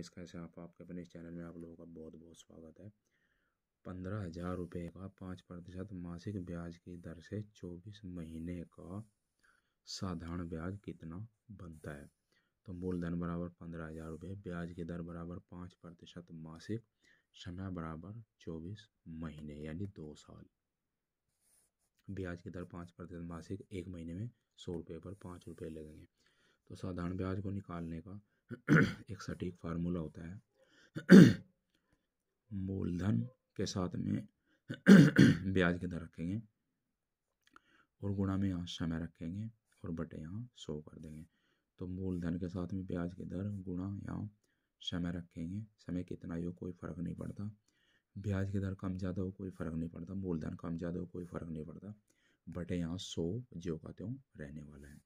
guys कैसे आप आपके अपने इस चैनल में आप लोगों का बहुत बहुत स्वागत है पंद्रह हज़ार रुपये का पाँच प्रतिशत मासिक ब्याज की दर से चौबीस महीने का साधारण ब्याज कितना बनता है तो मूलधन बराबर पंद्रह हज़ार रुपये ब्याज की दर बराबर पाँच प्रतिशत मासिक समय बराबर चौबीस महीने यानी दो साल ब्याज की दर पाँच प्रतिशत मासिक एक महीने में सौ रुपये पर पाँच रुपये लगेंगे तो साधारण ब्याज को निकालने का एक सटीक फार्मूला होता है मूलधन के साथ में ब्याज की दर रखेंगे और गुणा में यहाँ समय रखेंगे और बटे यहाँ सौ कर देंगे तो मूलधन के साथ में ब्याज की दर गुणा यहाँ समय रखेंगे समय कितना ही हो कोई फ़र्क नहीं पड़ता ब्याज की दर कम ज़्यादा हो कोई फ़र्क नहीं पड़ता मूलधन कम ज़्यादा हो कोई फ़र्क नहीं पड़ता बटे यहाँ सौ जो का त्यों रहने वाला है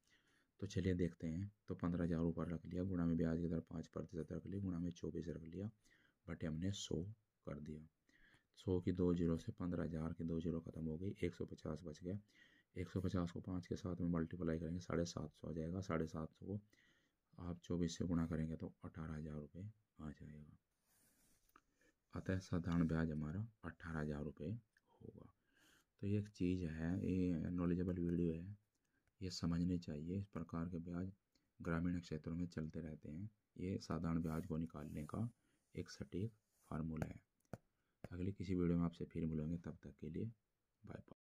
तो चलिए देखते हैं तो पंद्रह हज़ार ऊपर रख लिया गुणा में ब्याज की दर पाँच प्रतिशत रख लिया गुणा में चौबीस रख लिया बटे हमने सौ कर दिया सौ की दो जीरो से पंद्रह हज़ार की दो जीरो खत्म हो गई एक सौ पचास बच गया एक सौ पचास को पाँच के साथ में मल्टीप्लाई करेंगे साढ़े सात सौ आ जाएगा साढ़े सात सौ को आप चौबीस से गुणा करेंगे तो अठारह हज़ार रुपये आ जाएगा अतः साधारण ब्याज हमारा अट्ठारह हज़ार रुपये होगा तो ये एक चीज़ है ये नॉलेजेबल वीडियो है ये समझने चाहिए इस प्रकार के ब्याज ग्रामीण क्षेत्रों में चलते रहते हैं ये साधारण ब्याज को निकालने का एक सटीक फार्मूला है अगले किसी वीडियो में आपसे फिर मिलेंगे तब तक के लिए बाय बाय